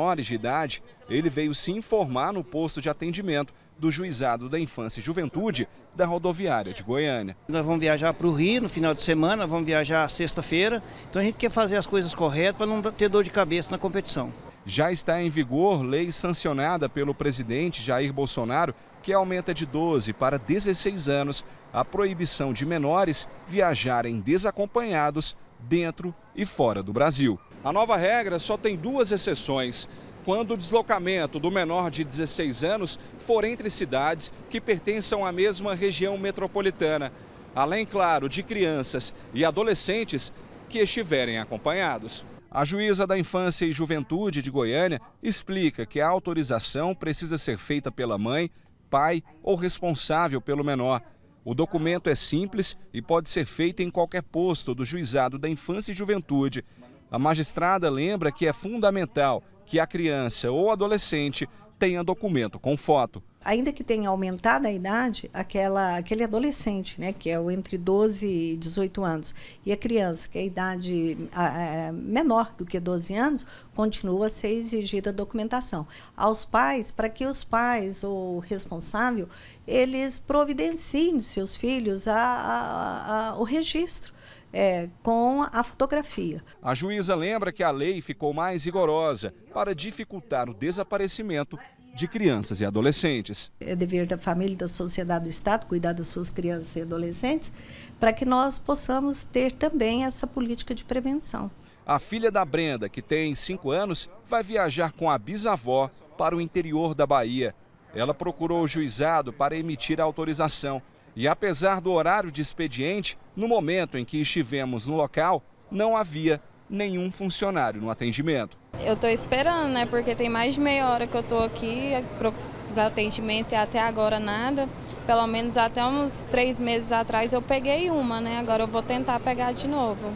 menores de idade, ele veio se informar no posto de atendimento do Juizado da Infância e Juventude da rodoviária de Goiânia. Nós vamos viajar para o Rio no final de semana, vamos viajar sexta-feira, então a gente quer fazer as coisas corretas para não ter dor de cabeça na competição. Já está em vigor lei sancionada pelo presidente Jair Bolsonaro, que aumenta de 12 para 16 anos a proibição de menores viajarem desacompanhados dentro e fora do Brasil. A nova regra só tem duas exceções. Quando o deslocamento do menor de 16 anos for entre cidades que pertençam à mesma região metropolitana, além, claro, de crianças e adolescentes que estiverem acompanhados. A juíza da Infância e Juventude de Goiânia explica que a autorização precisa ser feita pela mãe, pai ou responsável pelo menor o documento é simples e pode ser feito em qualquer posto do Juizado da Infância e Juventude. A magistrada lembra que é fundamental que a criança ou adolescente tenha documento com foto ainda que tenha aumentado a idade, aquela, aquele adolescente, né, que é o entre 12 e 18 anos, e a criança, que é a idade a, a, menor do que 12 anos, continua a ser exigida a documentação. Aos pais, para que os pais ou responsável, eles providenciem de seus filhos a, o registro. É, com a fotografia. A juíza lembra que a lei ficou mais rigorosa para dificultar o desaparecimento de crianças e adolescentes. É dever da família, da sociedade, do Estado cuidar das suas crianças e adolescentes para que nós possamos ter também essa política de prevenção. A filha da Brenda, que tem 5 anos, vai viajar com a bisavó para o interior da Bahia. Ela procurou o juizado para emitir a autorização. E apesar do horário de expediente, no momento em que estivemos no local, não havia nenhum funcionário no atendimento. Eu estou esperando, né? Porque tem mais de meia hora que eu estou aqui para atendimento e até agora nada. Pelo menos até uns três meses atrás eu peguei uma, né? Agora eu vou tentar pegar de novo.